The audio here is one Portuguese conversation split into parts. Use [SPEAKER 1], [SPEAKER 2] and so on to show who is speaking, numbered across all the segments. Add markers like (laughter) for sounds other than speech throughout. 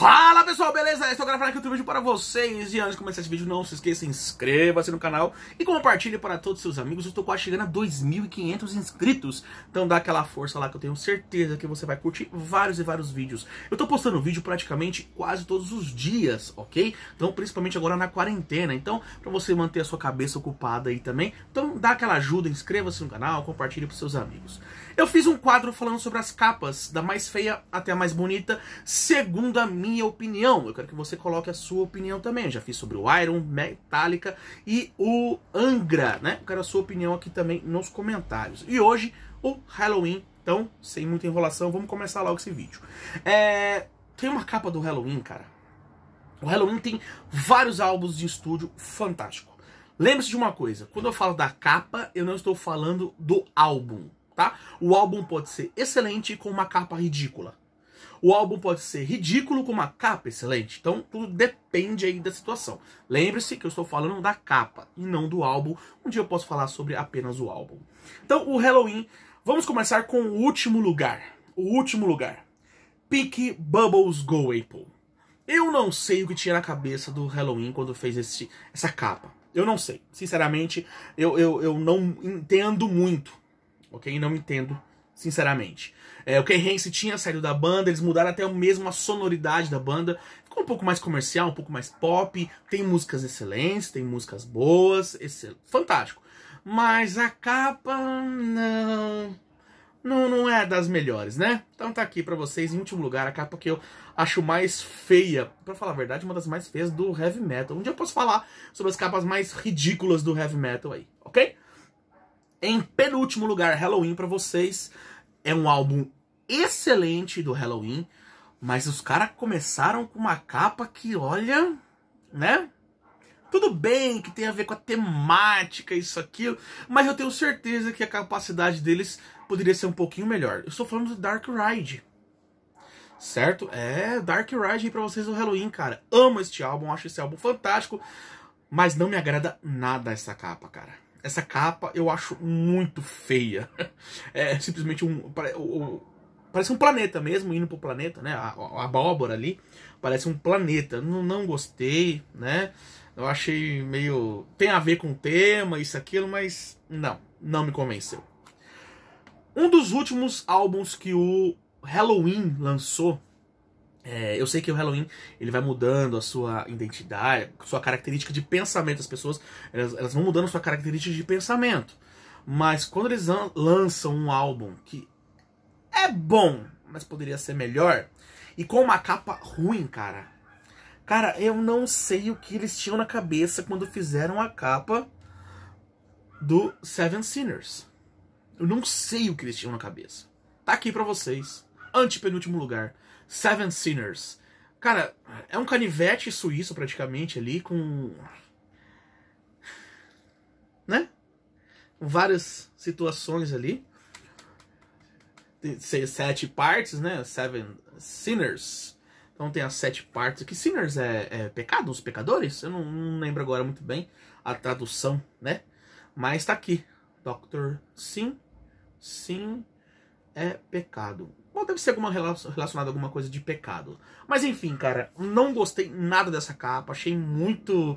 [SPEAKER 1] Fala pessoal, beleza? estou gravando aqui outro vídeo para vocês E antes de começar esse vídeo, não se esqueça, inscreva-se no canal E compartilhe para todos os seus amigos Eu estou quase chegando a 2.500 inscritos Então dá aquela força lá que eu tenho certeza que você vai curtir vários e vários vídeos Eu estou postando vídeo praticamente quase todos os dias, ok? Então principalmente agora na quarentena Então para você manter a sua cabeça ocupada aí também Então dá aquela ajuda, inscreva-se no canal, compartilhe para os seus amigos Eu fiz um quadro falando sobre as capas Da mais feia até a mais bonita Segundo a minha minha opinião. Eu quero que você coloque a sua opinião também. Eu já fiz sobre o Iron, Metallica e o Angra, né? Eu quero a sua opinião aqui também nos comentários. E hoje, o Halloween. Então, sem muita enrolação, vamos começar logo esse vídeo. É... Tem uma capa do Halloween, cara. O Halloween tem vários álbuns de estúdio fantástico. Lembre-se de uma coisa, quando eu falo da capa, eu não estou falando do álbum, tá? O álbum pode ser excelente com uma capa ridícula. O álbum pode ser ridículo com uma capa excelente. Então tudo depende aí da situação. Lembre-se que eu estou falando da capa e não do álbum. Um dia eu posso falar sobre apenas o álbum. Então o Halloween, vamos começar com o último lugar. O último lugar. Pink Bubbles Go Apple. Eu não sei o que tinha na cabeça do Halloween quando fez esse, essa capa. Eu não sei. Sinceramente, eu, eu, eu não entendo muito. Ok? Não entendo sinceramente. É, o Ken Hansen tinha saído da banda, eles mudaram até mesmo a sonoridade da banda. Ficou um pouco mais comercial, um pouco mais pop. Tem músicas excelentes, tem músicas boas, excel... fantástico. Mas a capa não, não não é das melhores, né? Então tá aqui para vocês em último lugar a capa que eu acho mais feia, para falar a verdade, uma das mais feias do heavy metal. Um dia eu posso falar sobre as capas mais ridículas do heavy metal aí, OK? Em penúltimo lugar, Halloween para vocês. É um álbum excelente do Halloween, mas os caras começaram com uma capa que, olha, né? Tudo bem que tem a ver com a temática, isso, aquilo, mas eu tenho certeza que a capacidade deles poderia ser um pouquinho melhor. Eu estou falando do Dark Ride. Certo? É, Dark Ride aí pra vocês do Halloween, cara. Amo este álbum, acho esse álbum fantástico, mas não me agrada nada essa capa, cara essa capa eu acho muito feia. (laughs) É simplesmente um. Parece um planeta mesmo, indo pro planeta, né? A, a abóbora ali parece um planeta. Não, não gostei, né? Eu achei meio. Tem a ver com o tema, isso, aquilo, mas não, não me convenceu. Um dos últimos álbuns que o Halloween lançou é, eu sei que o Halloween ele vai mudando a sua identidade, sua característica de pensamento. As pessoas elas, elas vão mudando sua característica de pensamento. Mas quando eles lançam um álbum que é bom, mas poderia ser melhor, e com uma capa ruim, cara. Cara, eu não sei o que eles tinham na cabeça quando fizeram a capa do Seven Sinners. Eu não sei o que eles tinham na cabeça. Tá aqui para vocês. Antepenúltimo lugar. Seven Sinners. Cara, é um canivete suíço praticamente ali com. Né? Várias situações ali. Tem sete partes, né? Seven Sinners. Então tem as sete partes. Que sinners é, é pecado? Os pecadores? Eu não, não lembro agora muito bem a tradução, né? Mas tá aqui. Doctor Sim. Sim é pecado. Ou deve ser alguma relacionada a alguma coisa de pecado. Mas enfim, cara, não gostei nada dessa capa. Achei muito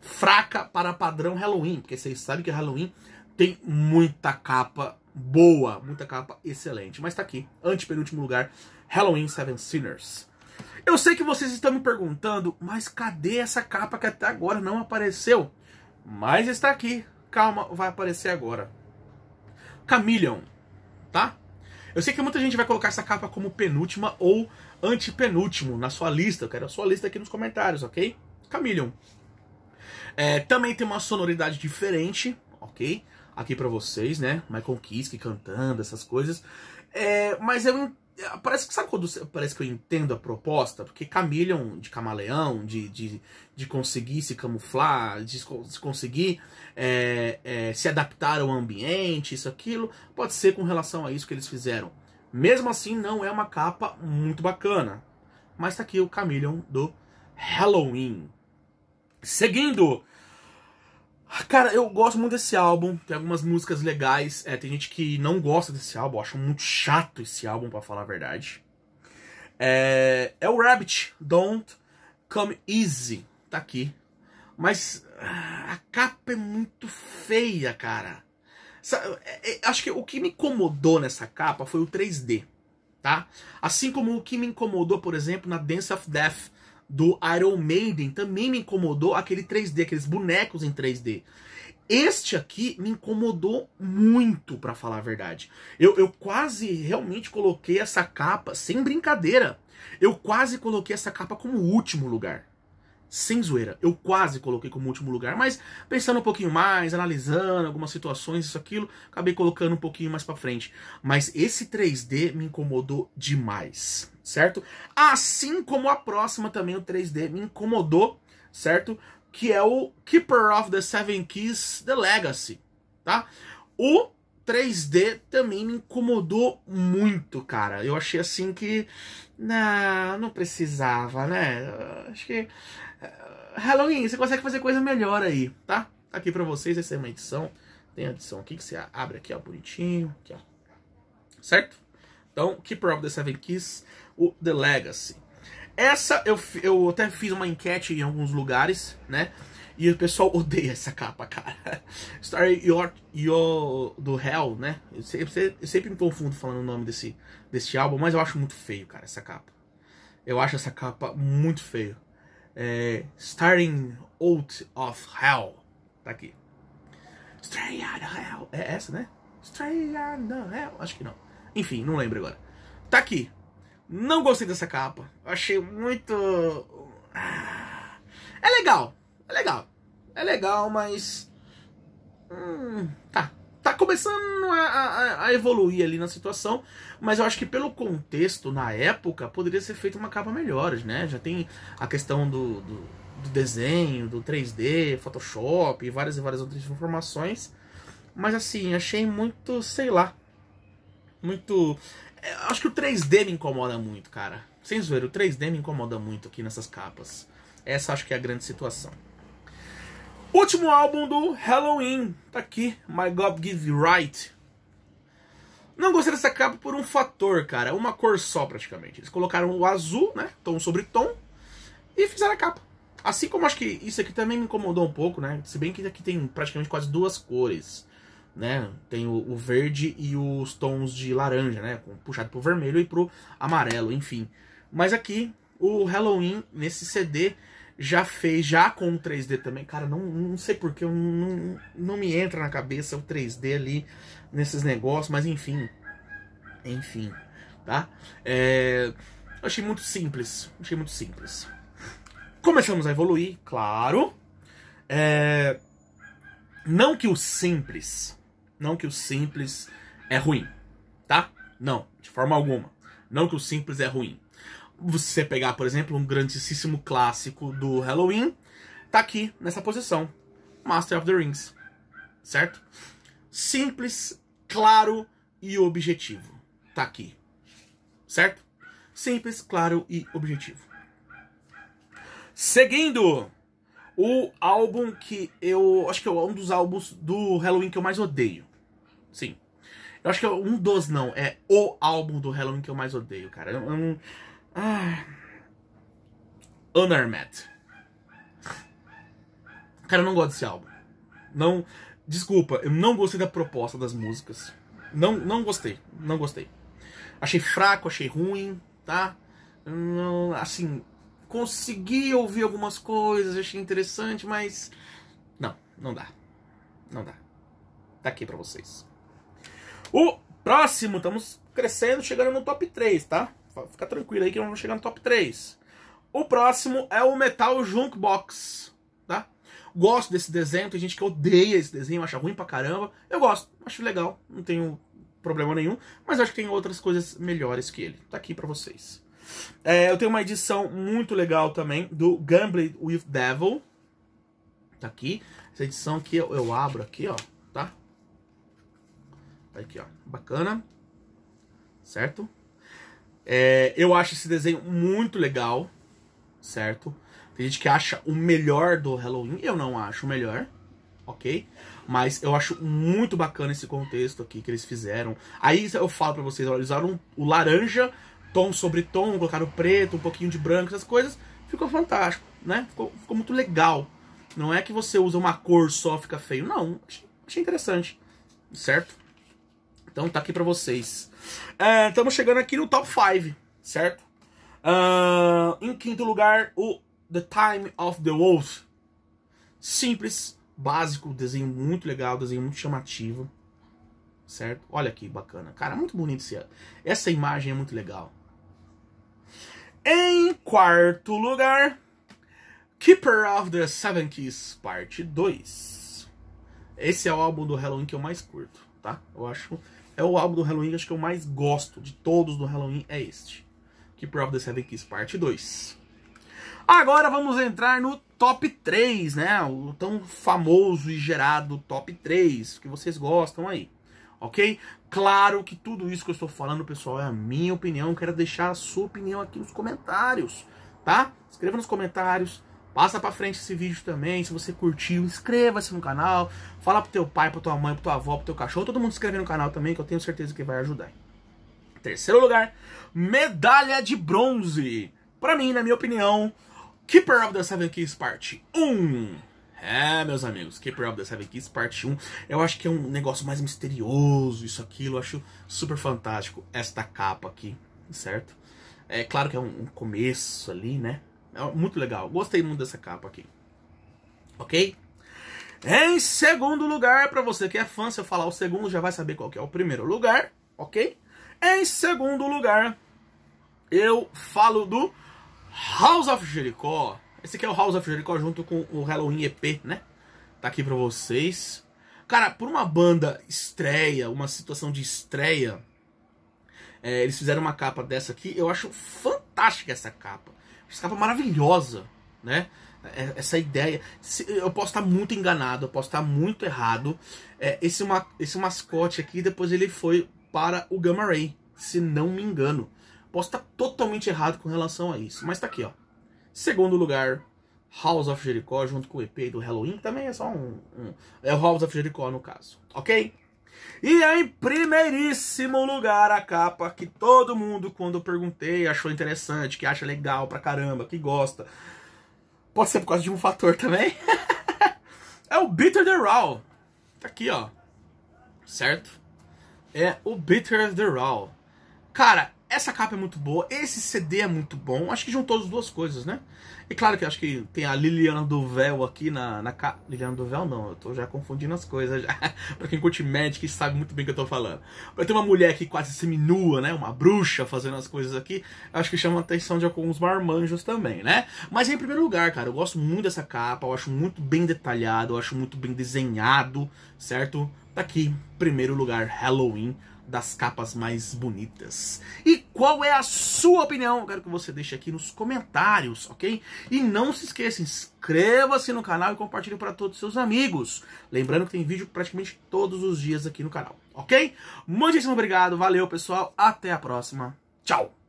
[SPEAKER 1] fraca para padrão Halloween. Porque vocês sabem que Halloween tem muita capa boa, muita capa excelente. Mas tá aqui, antepenúltimo lugar, Halloween Seven Sinners. Eu sei que vocês estão me perguntando, mas cadê essa capa que até agora não apareceu? Mas está aqui. Calma, vai aparecer agora. Chameleon, tá? Eu sei que muita gente vai colocar essa capa como penúltima ou antepenúltimo na sua lista. Eu quero a sua lista aqui nos comentários, ok? Camillion. É, também tem uma sonoridade diferente, ok? Aqui para vocês, né? Michael Kiske cantando, essas coisas. É, mas eu Parece que sabe quando parece que eu entendo a proposta, porque camilham de camaleão, de, de, de conseguir se camuflar, de conseguir é, é, se adaptar ao ambiente, isso, aquilo, pode ser com relação a isso que eles fizeram. Mesmo assim, não é uma capa muito bacana. Mas tá aqui o camilhão do Halloween. Seguindo, ah, cara, eu gosto muito desse álbum, tem algumas músicas legais. É, tem gente que não gosta desse álbum, acha muito chato esse álbum, para falar a verdade. É, é o Rabbit, Don't Come Easy, tá aqui. Mas ah, a capa é muito feia, cara. É, é, acho que o que me incomodou nessa capa foi o 3D, tá? Assim como o que me incomodou, por exemplo, na Dance of Death, do Iron Maiden também me incomodou aquele 3D, aqueles bonecos em 3D. Este aqui me incomodou muito, para falar a verdade. Eu, eu quase realmente coloquei essa capa, sem brincadeira, eu quase coloquei essa capa como último lugar sem zoeira. Eu quase coloquei como último lugar, mas pensando um pouquinho mais, analisando algumas situações, isso, aquilo, acabei colocando um pouquinho mais para frente. Mas esse 3D me incomodou demais, certo? Assim como a próxima também, o 3D me incomodou, certo? Que é o Keeper of the Seven Keys The Legacy, tá? O 3D também me incomodou muito, cara. Eu achei assim que. Não, não precisava, né? Acho que. Eh, Halloween, você consegue fazer coisa melhor aí, tá? tá? Aqui pra vocês, essa é uma edição. Tem a edição aqui que você abre aqui, ó, bonitinho. Aqui, ó. Certo? Então, Keeper of the Seven Keys, o The Legacy. Essa eu, eu até fiz uma enquete em alguns lugares, né? E o pessoal (laughs) odeia essa capa, cara. Star Out of do Hell, né? Eu sempre, eu sempre me confundo falando o nome desse, desse álbum, mas eu acho muito feio, cara, essa capa. Eu acho essa capa muito feio. É, Starting Out of Hell. Tá aqui. Starting Out of Hell. É essa, né? Starting Out of Hell. Acho que não. Enfim, não lembro agora. Tá aqui. Não gostei dessa capa. Achei muito. Ah, é legal. É legal. É legal, mas Hum, tá, tá começando a, a, a, evoluir ali na situação, mas eu acho que pelo contexto, na época, poderia ser feita uma capa melhor, né? Já tem a questão do, do, do desenho, do 3D, Photoshop, várias e várias outras informações. Mas assim, achei muito, sei lá, muito. É, acho que o 3D me incomoda muito, cara. Sem zoeira, o 3D me incomoda muito aqui nessas capas. Essa acho que é a grande situação. Último álbum do Halloween, tá aqui, My God Gives Right. Não gostei dessa capa por um fator, cara, uma cor só praticamente. Eles colocaram o azul, né, tom sobre tom, e fizeram a capa. Assim como acho que isso aqui também me incomodou um pouco, né, se bem que aqui tem praticamente quase duas cores, né, tem o, o verde e os tons de laranja, né, puxado pro vermelho e pro amarelo, enfim. Mas aqui, o Halloween, nesse CD, já fez, já com 3D também. Cara, não, não sei porque, não, não me entra na cabeça o 3D ali nesses negócios, mas enfim. Enfim, tá? É, achei muito simples, achei muito simples. Começamos a evoluir, claro. É, não que o simples, não que o simples é ruim, tá? Não, de forma alguma. Não que o simples é ruim você pegar, por exemplo, um grandíssimo clássico do Halloween, tá aqui nessa posição, Master of the Rings, certo? Simples, claro e objetivo, tá aqui, certo? Simples, claro e objetivo. Seguindo o álbum que eu acho que é um dos álbuns do Halloween que eu mais odeio, sim. Eu acho que é um dos não, é o álbum do Halloween que eu mais odeio, cara. Eu, eu não ah. Unarmet. Cara, eu não gosto desse álbum. Não. Desculpa, eu não gostei da proposta das músicas. Não, não gostei. Não gostei. Achei fraco, achei ruim, tá? Não, assim, consegui ouvir algumas coisas, achei interessante, mas. Não, não dá. Não dá. Tá aqui pra vocês. O próximo, estamos crescendo, chegando no top 3, tá? Fica tranquilo aí que vamos chegar no top 3. O próximo é o Metal Junkbox, tá? Gosto desse desenho, tem gente que odeia esse desenho, acha ruim pra caramba. Eu gosto, acho legal, não tenho problema nenhum, mas acho que tem outras coisas melhores que ele. Tá aqui para vocês. É, eu tenho uma edição muito legal também do Gambling with Devil. Tá aqui. Essa edição que eu, eu abro aqui, ó, tá? Tá aqui, ó. Bacana. Certo? É, eu acho esse desenho muito legal, certo? Tem gente que acha o melhor do Halloween, eu não acho o melhor, ok? Mas eu acho muito bacana esse contexto aqui que eles fizeram. Aí eu falo para vocês, eles usaram o laranja, tom sobre tom, colocaram preto, um pouquinho de branco, essas coisas. Ficou fantástico, né? Ficou, ficou muito legal. Não é que você usa uma cor só fica feio, não. Achei, achei interessante, certo? Então tá aqui para vocês. Estamos é, chegando aqui no top 5, certo? Uh, em quinto lugar, o The Time of the Wolf. Simples, básico, desenho muito legal, desenho muito chamativo. Certo? Olha aqui bacana. Cara, muito bonito esse, essa imagem, é muito legal. Em quarto lugar, Keeper of the Seven Keys, parte 2. Esse é o álbum do Halloween que eu mais curto, tá? Eu acho é o álbum do Halloween, acho que eu mais gosto de todos do Halloween, é este. Que Prove the Seven Keys, parte 2. Agora vamos entrar no top 3, né? O tão famoso e gerado top 3, que vocês gostam aí, ok? Claro que tudo isso que eu estou falando, pessoal, é a minha opinião. Quero deixar a sua opinião aqui nos comentários, tá? Escreva nos comentários, Passa pra frente esse vídeo também. Se você curtiu, inscreva-se no canal. Fala pro teu pai, pra tua mãe, pra tua avó, pro teu cachorro. Todo mundo se inscreve no canal também, que eu tenho certeza que vai ajudar. Em terceiro lugar, medalha de bronze. Pra mim, na minha opinião, Keeper of the Seven Keys Parte 1. É, meus amigos, Keeper of the Seven Keys Parte 1. Eu acho que é um negócio mais misterioso, isso, aquilo. Eu acho super fantástico esta capa aqui, certo? É claro que é um começo ali, né? É muito legal. Gostei muito dessa capa aqui. Ok? Em segundo lugar, para você que é fã, se eu falar o segundo, já vai saber qual é o primeiro lugar. Ok? Em segundo lugar, eu falo do House of Jericho. Esse aqui é o House of Jericho junto com o Halloween EP, né? Tá aqui pra vocês. Cara, por uma banda estreia, uma situação de estreia, é, eles fizeram uma capa dessa aqui. Eu acho fantástica essa capa. Escapa é maravilhosa, né? É, essa ideia. Eu posso estar muito enganado, eu posso estar muito errado. É, esse, esse mascote aqui, depois ele foi para o Gamma Ray, se não me engano. Posso estar totalmente errado com relação a isso, mas tá aqui, ó. Segundo lugar, House of Jericho, junto com o EP do Halloween, também é só um. um é o House of Jericho no caso, ok? E em primeiríssimo lugar, a capa que todo mundo, quando eu perguntei, achou interessante, que acha legal pra caramba, que gosta. Pode ser por causa de um fator também. (laughs) é o Bitter the Raw. Tá aqui, ó. Certo? É o Bitter the Raw. Cara, essa capa é muito boa, esse CD é muito bom. Acho que juntou as duas coisas, né? E claro que acho que tem a Liliana do Véu aqui na, na capa. Liliana Véu não, eu tô já confundindo as coisas já. (laughs) pra quem curte Magic sabe muito bem o que eu tô falando. Mas tem uma mulher aqui quase seminua, né? Uma bruxa fazendo as coisas aqui. Acho que chama a atenção de alguns marmanjos também, né? Mas em primeiro lugar, cara, eu gosto muito dessa capa. Eu acho muito bem detalhado, eu acho muito bem desenhado, certo? Tá aqui, primeiro lugar, Halloween das capas mais bonitas. E qual é a sua opinião? Eu quero que você deixe aqui nos comentários, ok? E não se esqueça, inscreva-se no canal e compartilhe para todos os seus amigos. Lembrando que tem vídeo praticamente todos os dias aqui no canal, ok? Muitíssimo obrigado, valeu pessoal, até a próxima, tchau!